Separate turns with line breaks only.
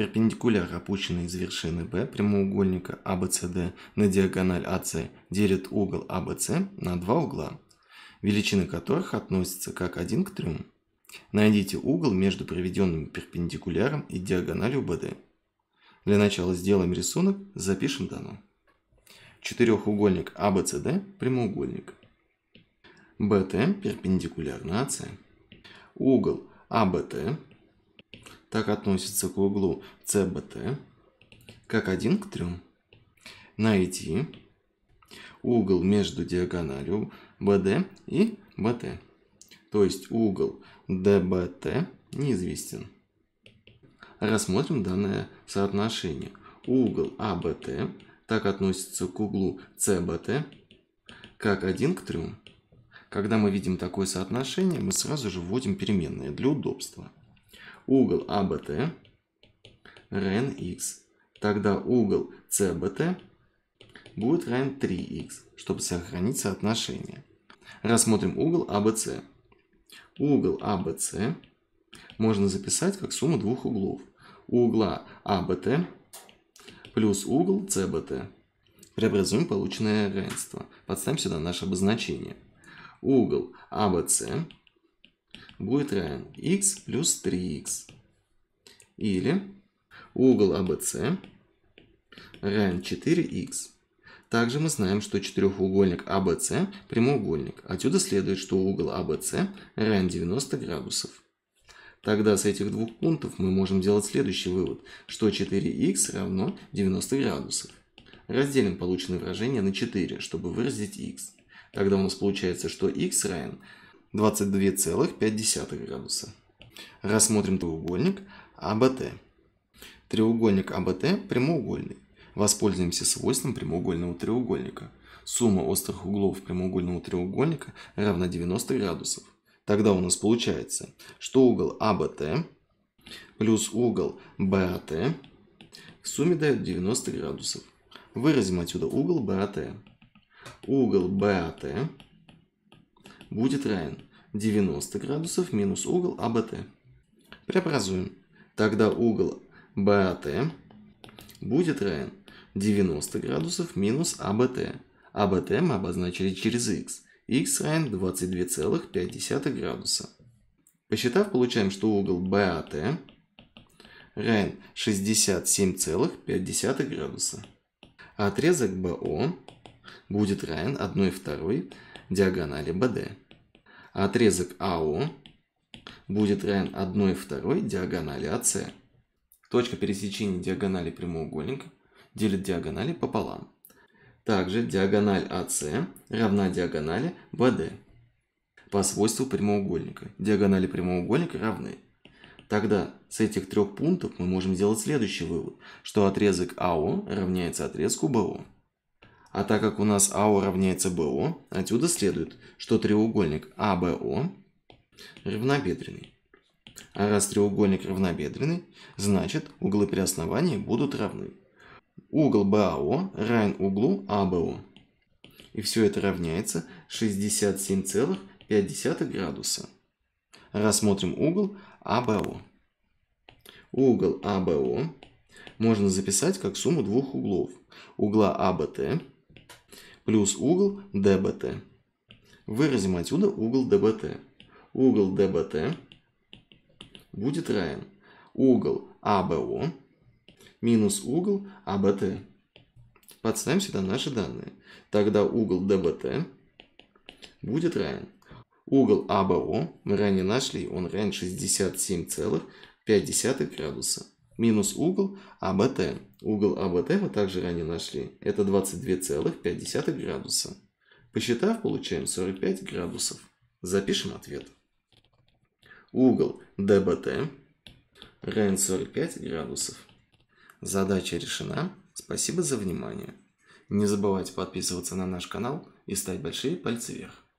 Перпендикуляр, опущенный из вершины B прямоугольника ABCD а на диагональ AC, а делит угол ABC а на два угла, величины которых относятся как один к трем. Найдите угол между проведенным перпендикуляром и диагональю BD. Для начала сделаем рисунок, запишем дано. Четырехугольник ABCD прямоугольник. BT перпендикулярно AC. Угол ABT так относится к углу CBT, как 1 к 3. Найти угол между диагональю BD и BT. То есть угол DBT неизвестен. Рассмотрим данное соотношение. Угол ABT а так относится к углу CBT, как 1 к 3. Когда мы видим такое соотношение, мы сразу же вводим переменные для удобства угол АБТ равен x. Тогда угол CBT будет равен 3x, чтобы сохранить соотношение. Рассмотрим угол ABC. А угол ABC а можно записать как сумму двух углов. Угла ABT а плюс угол CBT. Преобразуем полученное равенство. Подставим сюда наше обозначение. Угол ABC будет равен x плюс 3x. Или угол ABC а равен 4 x. Также мы знаем, что четырехугольник ABC а – прямоугольник. Отсюда следует, что угол ABC а равен 90 градусов. Тогда с этих двух пунктов мы можем сделать следующий вывод, что 4 x равно 90 градусов. Разделим полученное выражение на 4, чтобы выразить x. Тогда у нас получается, что x равен 22,5 градуса. Рассмотрим треугольник АБТ. Треугольник АБТ прямоугольный. Воспользуемся свойством прямоугольного треугольника. Сумма острых углов прямоугольного треугольника равна 90 градусов. Тогда у нас получается, что угол АБТ плюс угол БАТ в сумме дают 90 градусов. Выразим отсюда угол БАТ. Угол БАТ будет равен 90 градусов минус угол АБТ. Преобразуем. Тогда угол БАТ будет равен 90 градусов минус АБТ. АБТ мы обозначили через х. х равен 22,5 градуса. Посчитав, получаем, что угол БАТ равен 67,5 градуса. Отрезок БО будет равен 1 второй диагонали BD. А отрезок АО будет равен 1 второй диагонали АС. Точка пересечения диагонали прямоугольника делит диагонали пополам. Также диагональ АС равна диагонали BD по свойству прямоугольника. Диагонали прямоугольника равны. Тогда с этих трех пунктов мы можем сделать следующий вывод, что отрезок АО равняется отрезку БО. А так как у нас АО равняется БО, отсюда следует, что треугольник АБО равнобедренный. А раз треугольник равнобедренный, значит углы при основании будут равны. Угол БАО равен углу АБО. И все это равняется 67,5 градуса. Рассмотрим угол АБО. Угол АБО можно записать как сумму двух углов. Угла АБТ плюс угол ДБТ. Выразим отсюда угол ДБТ. Угол ДБТ будет равен угол АБО минус угол АБТ. Подставим сюда наши данные. Тогда угол ДБТ будет равен. Угол АБО мы ранее нашли, он равен 67,5 градуса минус угол АБТ. Угол АБТ мы также ранее нашли. Это 22,5 градуса. Посчитав, получаем 45 градусов. Запишем ответ. Угол ДБТ равен 45 градусов. Задача решена. Спасибо за внимание. Не забывайте подписываться на наш канал и ставить большие пальцы вверх.